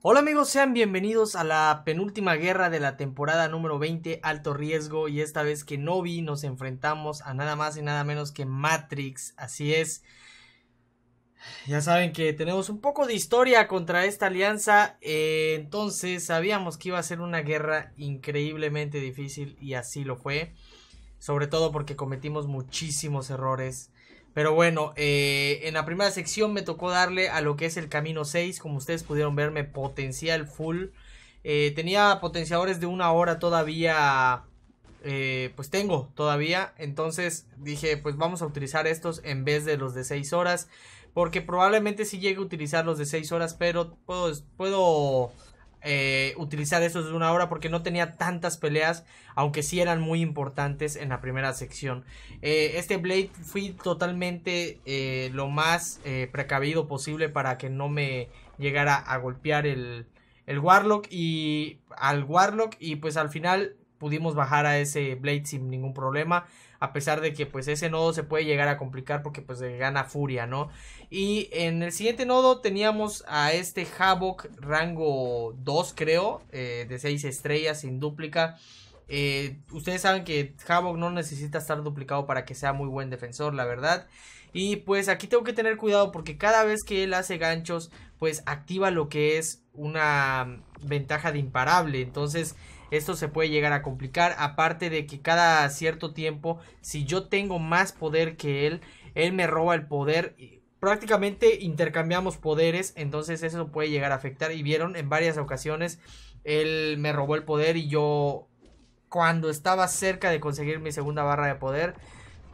Hola amigos, sean bienvenidos a la penúltima guerra de la temporada número 20, alto riesgo, y esta vez que no vi nos enfrentamos a nada más y nada menos que Matrix, así es. Ya saben que tenemos un poco de historia contra esta alianza, eh, entonces sabíamos que iba a ser una guerra increíblemente difícil y así lo fue, sobre todo porque cometimos muchísimos errores pero bueno, eh, en la primera sección me tocó darle a lo que es el camino 6. Como ustedes pudieron ver, me full. Eh, tenía potenciadores de una hora todavía. Eh, pues tengo todavía. Entonces dije, pues vamos a utilizar estos en vez de los de 6 horas. Porque probablemente si llegue a utilizar los de 6 horas, pero puedo, puedo eh, utilizar eso de una hora porque no tenía tantas peleas, aunque sí eran muy importantes en la primera sección. Eh, este Blade fui totalmente eh, lo más precavido posible para que no me llegara a golpear el, el Warlock y al Warlock y pues al final pudimos bajar a ese Blade sin ningún problema a pesar de que pues ese nodo se puede llegar a complicar porque pues gana furia, ¿no? Y en el siguiente nodo teníamos a este Havoc rango 2 creo, eh, de 6 estrellas sin dúplica. Eh, ustedes saben que Havoc no necesita estar duplicado para que sea muy buen defensor, la verdad. Y pues aquí tengo que tener cuidado porque cada vez que él hace ganchos, pues activa lo que es una ventaja de imparable. Entonces esto se puede llegar a complicar. Aparte de que cada cierto tiempo, si yo tengo más poder que él, él me roba el poder. Prácticamente intercambiamos poderes, entonces eso puede llegar a afectar. Y vieron en varias ocasiones, él me robó el poder y yo, cuando estaba cerca de conseguir mi segunda barra de poder,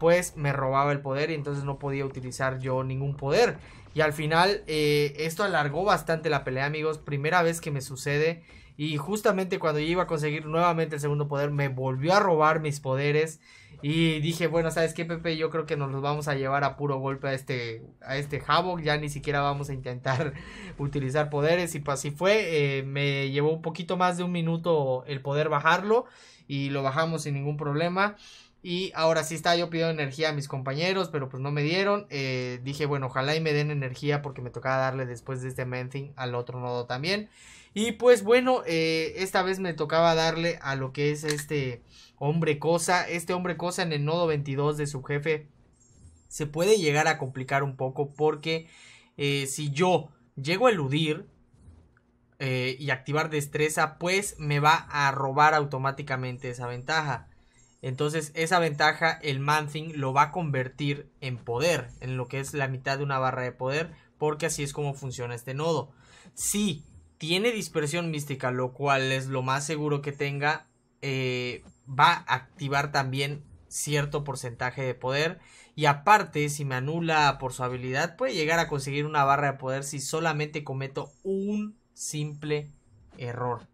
pues me robaba el poder y entonces no podía utilizar yo ningún poder. Y al final, eh, esto alargó bastante la pelea, amigos. Primera vez que me sucede y justamente cuando yo iba a conseguir nuevamente el segundo poder, me volvió a robar mis poderes. Y dije, bueno, ¿sabes qué, Pepe? Yo creo que nos los vamos a llevar a puro golpe a este, a este Havoc. Ya ni siquiera vamos a intentar utilizar poderes. Y pues así fue. Eh, me llevó un poquito más de un minuto el poder bajarlo. Y lo bajamos sin ningún problema. Y ahora sí está, yo pido energía a mis compañeros, pero pues no me dieron. Eh, dije, bueno, ojalá y me den energía porque me tocaba darle después de este Menthing al otro nodo también. Y pues bueno, eh, esta vez me tocaba darle a lo que es este hombre cosa. Este hombre cosa en el nodo 22 de su jefe se puede llegar a complicar un poco porque eh, si yo llego a eludir eh, y activar destreza, pues me va a robar automáticamente esa ventaja. Entonces esa ventaja el Manthing lo va a convertir en poder, en lo que es la mitad de una barra de poder, porque así es como funciona este nodo. Si tiene dispersión mística, lo cual es lo más seguro que tenga, eh, va a activar también cierto porcentaje de poder. Y aparte, si me anula por su habilidad, puede llegar a conseguir una barra de poder si solamente cometo un simple error.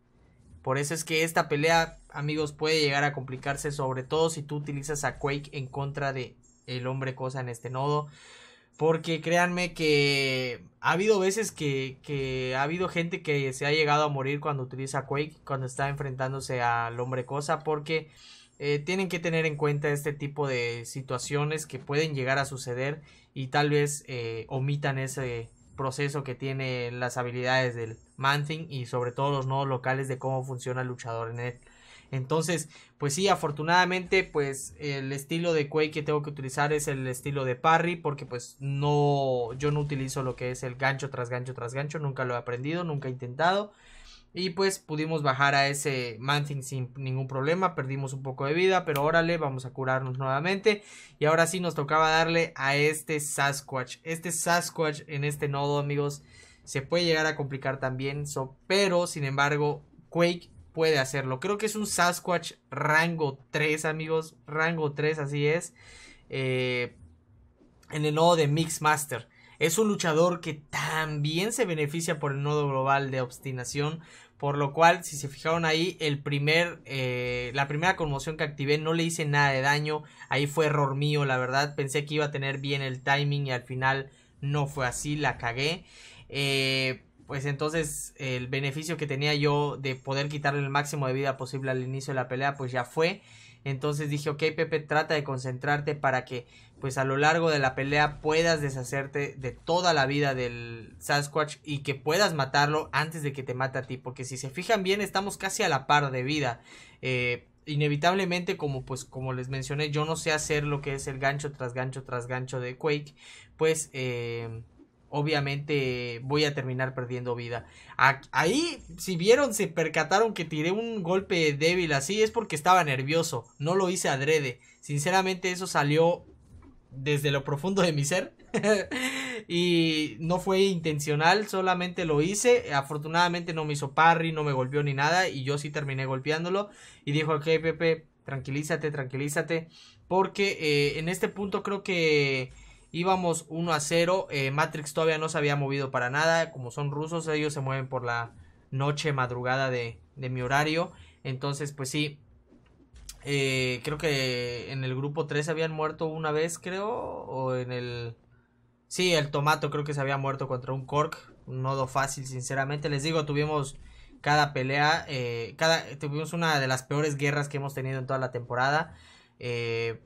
Por eso es que esta pelea, amigos, puede llegar a complicarse, sobre todo si tú utilizas a Quake en contra de el hombre cosa en este nodo. Porque créanme que ha habido veces que, ha habido gente que se ha llegado a morir cuando utiliza Quake, cuando está enfrentándose al hombre cosa, porque eh, tienen que tener en cuenta este tipo de situaciones que pueden llegar a suceder y tal vez eh, omitan ese proceso que tiene las habilidades del Manthing y sobre todo los nodos locales de cómo funciona el luchador en él. Entonces, pues sí, afortunadamente, pues el estilo de Quake que tengo que utilizar es el estilo de parry, porque pues no, yo no utilizo lo que es el gancho tras gancho tras gancho, nunca lo he aprendido, nunca he intentado. Y pues pudimos bajar a ese Manthing sin ningún problema. Perdimos un poco de vida. Pero órale, vamos a curarnos nuevamente. Y ahora sí nos tocaba darle a este Sasquatch. Este Sasquatch en este nodo, amigos. Se puede llegar a complicar también. pero, sin embargo, Quake puede hacerlo. Creo que es un Sasquatch rango 3, amigos. Rango 3, así es. Eh, en el nodo de Mixmaster. Es un luchador que también se beneficia por el nodo global de obstinación. Por lo cual, si se fijaron ahí, el primer, eh, la primera conmoción que activé no le hice nada de daño. Ahí fue error mío, la verdad. Pensé que iba a tener bien el timing y al final no fue así, la cagué. Eh, pues entonces el beneficio que tenía yo de poder quitarle el máximo de vida posible al inicio de la pelea, pues ya fue. Entonces dije, ok Pepe, trata de concentrarte para que pues a lo largo de la pelea puedas deshacerte de toda la vida del Sasquatch y que puedas matarlo antes de que te mate a ti. Porque si se fijan bien, estamos casi a la par de vida. Eh, inevitablemente como pues como les mencioné yo no sé hacer lo que es el gancho tras gancho tras gancho de Quake pues eh, obviamente voy a terminar perdiendo vida. Ahí, si vieron, se percataron que tiré un golpe débil así, es porque estaba nervioso, no lo hice adrede. Sinceramente eso salió desde lo profundo de mi ser. y no fue intencional, solamente lo hice. Afortunadamente no me hizo parry, no me golpeó ni nada. Y yo sí terminé golpeándolo. Y dijo, ok, Pepe, tranquilízate, tranquilízate. Porque eh, en este punto creo que Íbamos 1 a 0. Eh, Matrix todavía no se había movido para nada. Como son rusos, ellos se mueven por la noche, madrugada de, mi horario. Entonces, pues sí. Eh, creo que en el grupo 3 habían muerto una vez, creo. O en el. Sí, el Tomato creo que se había muerto contra un Cork. Un nodo fácil, sinceramente. Les digo, tuvimos cada pelea. Eh, cada, tuvimos una de las peores guerras que hemos tenido en toda la temporada. Eh,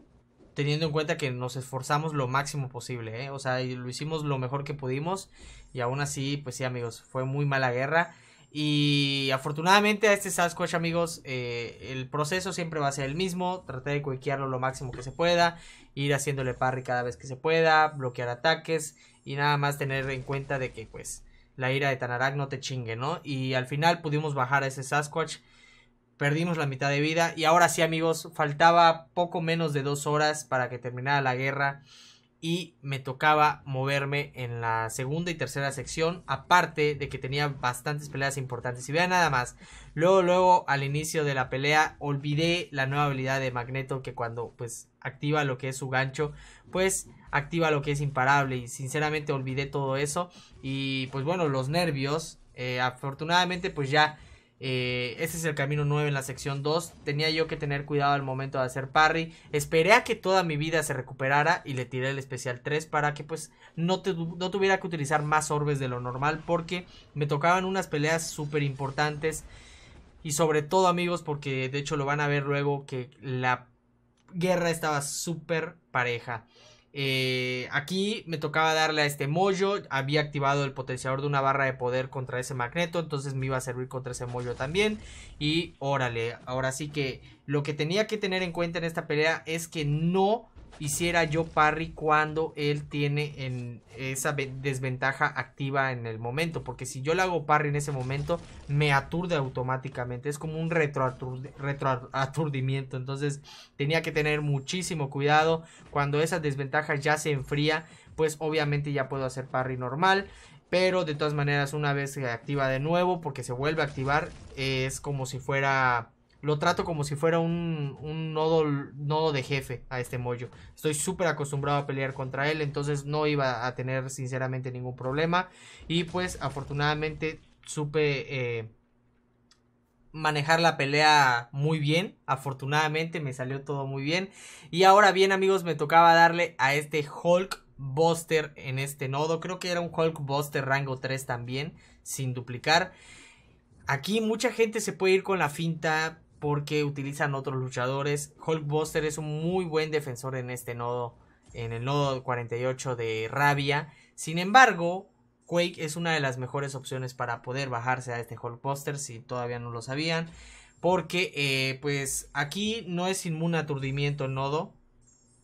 teniendo en cuenta que nos esforzamos lo máximo posible, ¿eh? o sea, lo hicimos lo mejor que pudimos y aún así, pues sí amigos, fue muy mala guerra y afortunadamente a este Sasquatch amigos, eh, el proceso siempre va a ser el mismo, tratar de cuequearlo lo máximo que se pueda, ir haciéndole parry cada vez que se pueda, bloquear ataques y nada más tener en cuenta de que pues la ira de Tanarak no te chingue, ¿no? Y al final pudimos bajar a ese Sasquatch Perdimos la mitad de vida. Y ahora sí, amigos, faltaba poco menos de dos horas para que terminara la guerra. Y me tocaba moverme en la segunda y tercera sección. Aparte de que tenía bastantes peleas importantes. Y vean nada más. Luego, luego, al inicio de la pelea, olvidé la nueva habilidad de Magneto. Que cuando pues activa lo que es su gancho. Pues activa lo que es imparable. Y sinceramente olvidé todo eso. Y pues bueno, los nervios. Eh, afortunadamente, pues ya este ese es el camino 9 en la sección 2. Tenía yo que tener cuidado al momento de hacer parry. Esperé a que toda mi vida se recuperara y le tiré el especial 3 para que pues no, no tuviera que utilizar más orbes de lo normal porque me tocaban unas peleas súper importantes. Y sobre todo amigos porque de hecho lo van a ver luego que la guerra estaba súper pareja. Eh, aquí me tocaba darle a este mollo. Había activado el potenciador de una barra de poder contra ese magneto. Entonces me iba a servir contra ese mollo también. Y órale, ahora sí que lo que tenía que tener en cuenta en esta pelea es que no hiciera yo parry cuando él tiene en esa desventaja activa en el momento. Porque si yo le hago parry en ese momento, me aturde automáticamente. Es como un retroaturdimiento. Entonces tenía que tener muchísimo cuidado. Cuando esa desventaja ya se enfría, pues obviamente ya puedo hacer parry normal. Pero de todas maneras, una vez se activa de nuevo, porque se vuelve a activar, es como si fuera lo trato como si fuera un, nodo, nodo, de jefe a este mollo. Estoy súper acostumbrado a pelear contra él, entonces no iba a tener sinceramente ningún problema. Y pues afortunadamente supe eh, manejar la pelea muy bien. Afortunadamente me salió todo muy bien. Y ahora bien amigos, me tocaba darle a este Hulk Buster en este nodo. Creo que era un Hulk Buster rango 3 también, sin duplicar. Aquí mucha gente se puede ir con la finta porque utilizan otros luchadores. Hulkbuster es un muy buen defensor en este nodo, en el nodo 48 de Rabia. Sin embargo, Quake es una de las mejores opciones para poder bajarse a este Hulkbuster si todavía no lo sabían. Porque, eh, pues, aquí no es inmune a aturdimiento el nodo.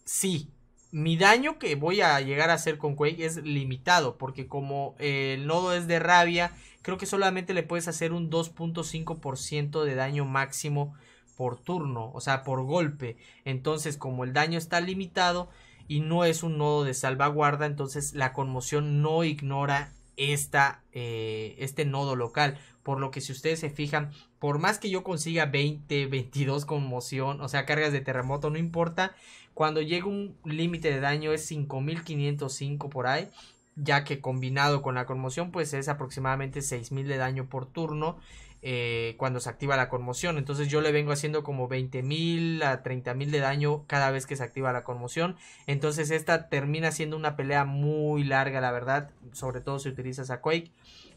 Sí, mi daño que voy a llegar a hacer con Quake es limitado, porque como el nodo es de rabia, creo que solamente le puedes hacer un 2.5% de daño máximo por turno, o sea, por golpe. Entonces, como el daño está limitado y no es un nodo de salvaguarda, entonces la conmoción no ignora esta, eh, este nodo local. Por lo que si ustedes se fijan, por más que yo consiga 20, 22 conmoción, o sea, cargas de terremoto, no importa, cuando llega un límite de daño es 5505 por ahí, ya que combinado con la conmoción pues es aproximadamente 6000 de daño por turno eh, cuando se activa la conmoción. Entonces yo le vengo haciendo como 20.000 a 30.000 de daño cada vez que se activa la conmoción. Entonces esta termina siendo una pelea muy larga, la verdad. Sobre todo si utilizas a Quake.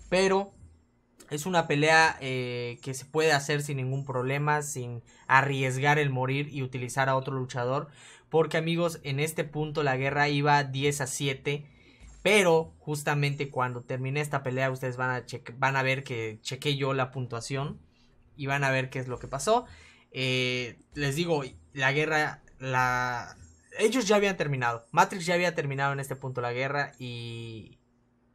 Pero es una pelea eh, que se puede hacer sin ningún problema, sin arriesgar el morir y utilizar a otro luchador. Porque amigos, en este punto la guerra iba 10 a 7. Pero justamente cuando terminé esta pelea, ustedes van a, van a ver que chequeé yo la puntuación. Y van a ver qué es lo que pasó. Eh, les digo, la guerra, la... Ellos ya habían terminado. Matrix ya había terminado en este punto la guerra y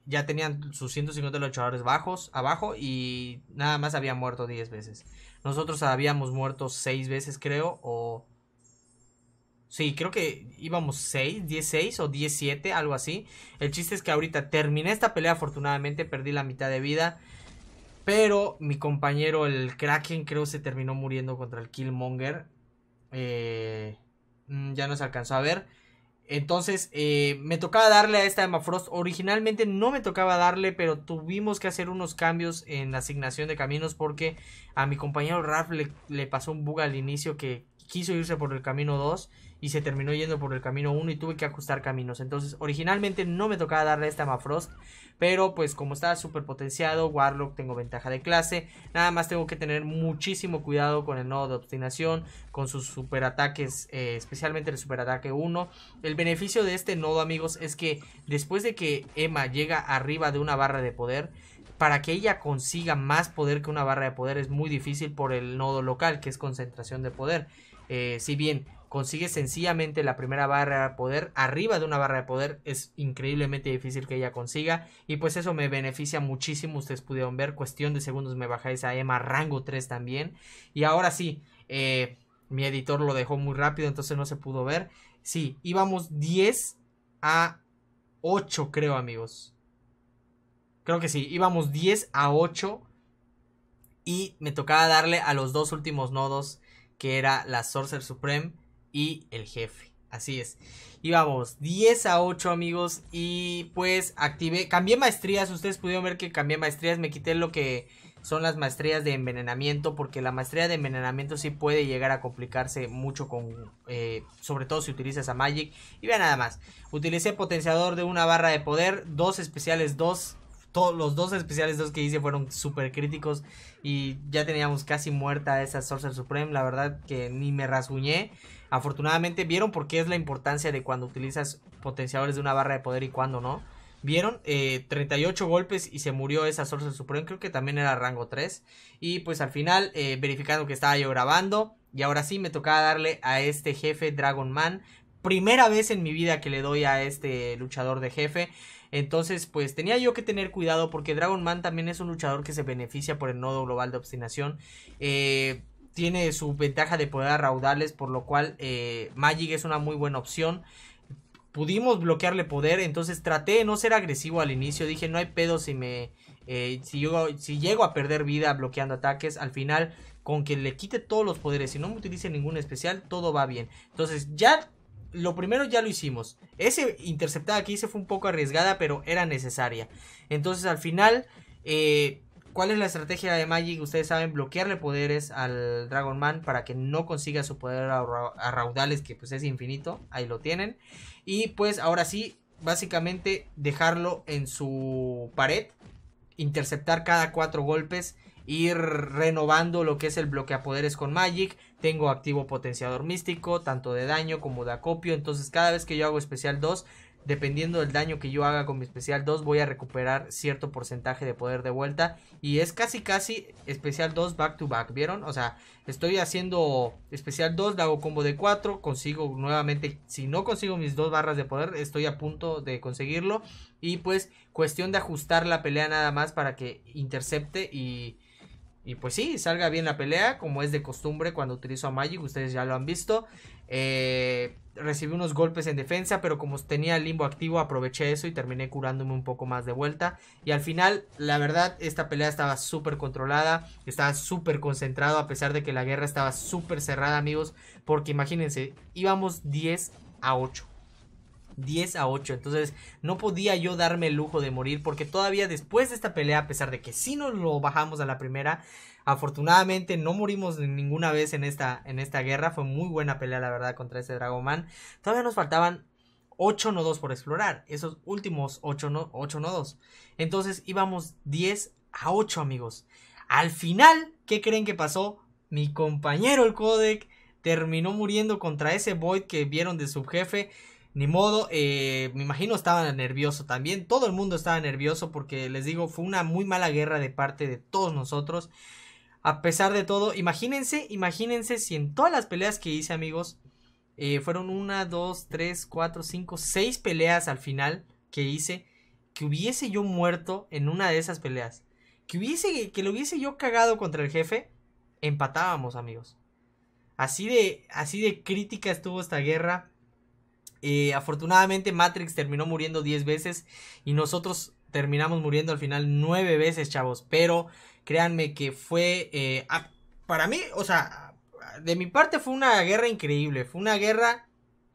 ya tenían sus 150 luchadores bajos, abajo y nada más había muerto 10 veces. Nosotros habíamos muerto 6 veces creo o Sí, creo que íbamos 6, 16 o 17, algo así. El chiste es que ahorita terminé esta pelea, afortunadamente perdí la mitad de vida. Pero mi compañero, el Kraken, creo se terminó muriendo contra el Killmonger. Eh, mm, ya no se alcanzó a ver. Entonces, eh, me tocaba darle a esta Frost. Originalmente no me tocaba darle, pero tuvimos que hacer unos cambios en la asignación de caminos porque a mi compañero Raf le pasó un bug al inicio que quiso irse por el camino 2 y se terminó yendo por el camino 1 y tuve que ajustar caminos. Entonces, originalmente no me tocaba darle esta Mafrost, pero pues como estaba súper potenciado, Warlock tengo ventaja de clase. Nada más tengo que tener muchísimo cuidado con el nodo de obstinación, con sus super ataques... Eh, especialmente el super ataque 1. El beneficio de este nodo, amigos, es que después de que Emma llega arriba de una barra de poder, para que ella consiga más poder que una barra de poder es muy difícil por el nodo local, que es concentración de poder. Eh, si bien consigue sencillamente la primera barra de poder, arriba de una barra de poder es increíblemente difícil que ella consiga y pues eso me beneficia muchísimo, ustedes pudieron ver, cuestión de segundos me bajáis e a EMA rango 3 también y ahora sí, eh, mi editor lo dejó muy rápido entonces no se pudo ver, sí, íbamos 10 a 8 creo amigos, creo que sí, íbamos 10 a 8 y me tocaba darle a los dos últimos nodos que era la Sorcerer Supreme y el jefe. Así es. Y vamos, 10 a 8 amigos. Y pues activé, cambié maestrías. Ustedes pudieron ver que cambié maestrías. Me quité lo que son las maestrías de envenenamiento. Porque la maestría de envenenamiento sí puede llegar a complicarse mucho con... Eh, sobre todo si utilizas a Magic. Y vean nada más. Utilicé potenciador de una barra de poder. Dos especiales, dos los dos especiales dos que hice fueron súper críticos y ya teníamos casi muerta esa Sorcerer Supreme, la verdad que ni me rasguñé. Afortunadamente vieron por qué es la importancia de cuando utilizas potenciadores de una barra de poder y cuando no. Vieron 38 eh, golpes y se murió esa Sorcerer Supreme, creo que también era rango 3. Y pues al final, eh, verificando que estaba yo grabando, y ahora sí me tocaba darle a este jefe Dragon Man. Primera vez en mi vida que le doy a este luchador de jefe. Entonces, pues tenía yo que tener cuidado porque Dragon Man también es un luchador que se beneficia por el nodo global de obstinación. Eh, tiene su ventaja de poder a por lo cual eh, Magic es una muy buena opción. Pudimos bloquearle poder, entonces traté de no ser agresivo al inicio. Dije, no hay pedo si me. Eh, si, si llego a perder vida bloqueando ataques, al final con que le quite todos los poderes y no me utilice ningún especial, todo va bien. Entonces, ya lo primero ya lo hicimos. Ese interceptada aquí se fue un poco arriesgada, pero era necesaria. Entonces al final, eh, ¿cuál es la estrategia de Magic? Ustedes saben, bloquearle poderes al Dragon Man para que no consiga su poder a, a raudales, que pues es infinito. Ahí lo tienen. Y pues ahora sí, básicamente dejarlo en su pared, interceptar cada cuatro golpes ir renovando lo que es el bloque a poderes con Magic. Tengo activo potenciador místico, tanto de daño como de acopio. Entonces cada vez que yo hago especial 2, dependiendo del daño que yo haga con mi especial 2 voy a recuperar cierto porcentaje de poder de vuelta y es casi casi especial 2 back to back, ¿vieron? O sea, estoy haciendo especial 2, le hago combo de 4, consigo nuevamente, si no consigo mis dos barras de poder, estoy a punto de conseguirlo y pues cuestión de ajustar la pelea nada más para que intercepte y y pues sí, salga bien la pelea, como es de costumbre cuando utilizo a Magic, ustedes ya lo han visto. Eh, recibí unos golpes en defensa, pero como tenía el limbo activo, aproveché eso y terminé curándome un poco más de vuelta. Y al final, la verdad, esta pelea estaba súper controlada, estaba súper concentrado, a pesar de que la guerra estaba súper cerrada, amigos. Porque imagínense, íbamos 10 a 8. 10 a 8. Entonces no podía yo darme el lujo de morir porque todavía después de esta pelea, a pesar de que sí nos lo bajamos a la primera, afortunadamente no morimos ninguna vez en esta, en esta guerra. Fue muy buena pelea la verdad contra ese Dragoman. Todavía nos faltaban 8 nodos por explorar. Esos últimos 8, 8 nodos. Entonces íbamos 10 a 8 amigos. Al final, ¿qué creen que pasó? Mi compañero el codec terminó muriendo contra ese Void que vieron de jefe ni modo, eh, me imagino estaba nervioso también. Todo el mundo estaba nervioso porque les digo, fue una muy mala guerra de parte de todos nosotros. A pesar de todo, imagínense, imagínense si en todas las peleas que hice, amigos, eh, fueron una, dos, tres, cuatro, cinco, seis peleas al final que hice, que hubiese yo muerto en una de esas peleas. Que hubiese, que lo hubiese yo cagado contra el jefe, empatábamos, amigos. Así de, así de crítica estuvo esta guerra. Eh, afortunadamente Matrix terminó muriendo 10 veces y nosotros terminamos muriendo al final 9 veces, chavos. Pero créanme que fue, eh, para mí, o sea, de mi parte fue una guerra increíble, fue una guerra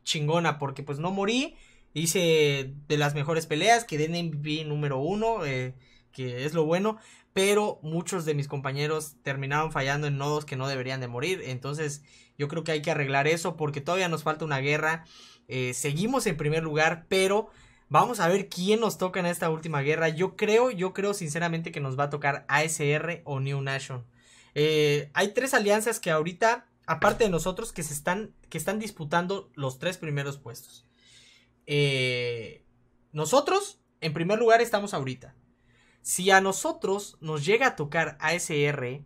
chingona porque pues no morí, hice de las mejores peleas, Que en MVP número 1, eh, que es lo bueno. Pero muchos de mis compañeros terminaron fallando en nodos que no deberían de morir. Entonces yo creo que hay que arreglar eso porque todavía nos falta una guerra eh, seguimos en primer lugar, pero vamos a ver quién nos toca en esta última guerra. Yo creo, yo creo sinceramente que nos va a tocar ASR o New Nation. Eh, hay tres alianzas que ahorita, aparte de nosotros, que se están, que están disputando los tres primeros puestos. Eh, nosotros, en primer lugar, estamos ahorita. Si a nosotros nos llega a tocar ASR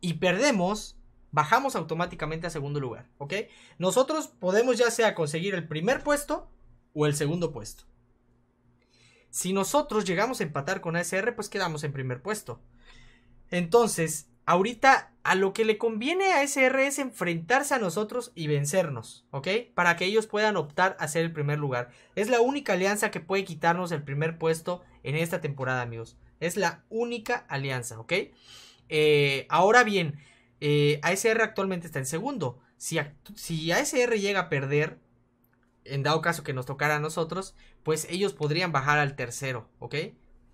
y perdemos, bajamos automáticamente a segundo lugar, ¿ok? Nosotros podemos ya sea conseguir el primer puesto o el segundo puesto. Si nosotros llegamos a empatar con ASR, pues quedamos en primer puesto. Entonces, ahorita a lo que le conviene a ASR es enfrentarse a nosotros y vencernos, ¿ok? Para que ellos puedan optar a ser el primer lugar. Es la única alianza que puede quitarnos el primer puesto en esta temporada, amigos. Es la única alianza, ¿ok? Eh, ahora bien, eh, ASR actualmente está en segundo. Si, si ASR llega a perder, en dado caso que nos tocara a nosotros, pues ellos podrían bajar al tercero, ¿ok?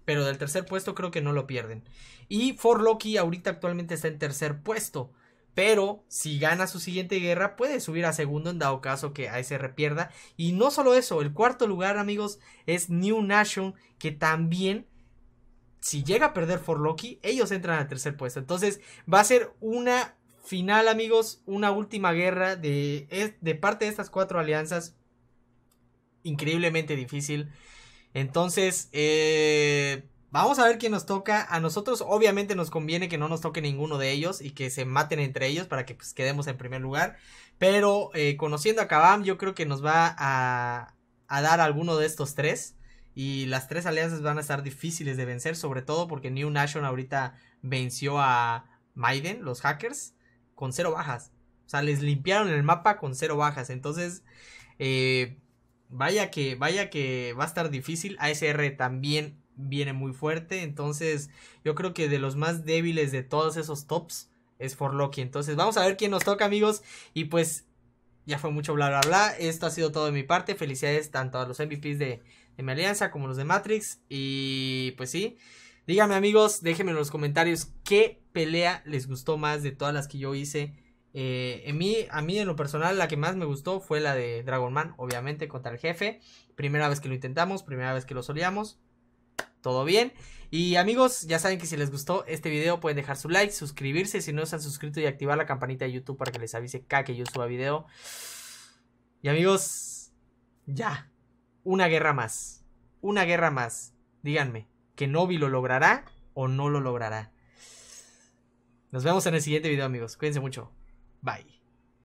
Pero del tercer puesto creo que no lo pierden. Y Loki ahorita actualmente está en tercer puesto. Pero si gana su siguiente guerra, puede subir a segundo en dado caso que ASR pierda. Y no solo eso, el cuarto lugar, amigos, es New Nation, que también si llega a perder Forloki, ellos entran al tercer puesto. Entonces va a ser una final, amigos, una última guerra de, de parte de estas cuatro alianzas. Increíblemente difícil. Entonces, eh, vamos a ver quién nos toca. A nosotros obviamente nos conviene que no nos toque ninguno de ellos y que se maten entre ellos para que pues, quedemos en primer lugar. Pero eh, conociendo a Kabam, yo creo que nos va a, a dar alguno de estos tres. Y las tres alianzas van a estar difíciles de vencer, sobre todo porque New Nation ahorita venció a Maiden, los hackers, con cero bajas. O sea, les limpiaron el mapa con cero bajas. Entonces, eh, vaya que, vaya que va a estar difícil. ASR también viene muy fuerte. Entonces, yo creo que de los más débiles de todos esos tops es Forloki. Entonces, vamos a ver quién nos toca, amigos. Y pues, ya fue mucho bla, bla, bla. Esto ha sido todo de mi parte. Felicidades tanto a los MVPs de en mi alianza, como los de Matrix. Y pues sí. Díganme amigos, déjenme en los comentarios qué pelea les gustó más de todas las que yo hice. Eh, en mí, a mí en lo personal la que más me gustó fue la de Dragon Man, obviamente, contra el jefe. Primera vez que lo intentamos, primera vez que lo solíamos. Todo bien. Y amigos, ya saben que si les gustó este video pueden dejar su like, suscribirse si no se han suscrito y activar la campanita de YouTube para que les avise cada que yo suba video. Y amigos, ya una guerra más. Una guerra más. Díganme, ¿que Novi lo logrará o no lo logrará? Nos vemos en el siguiente video, amigos. Cuídense mucho. Bye.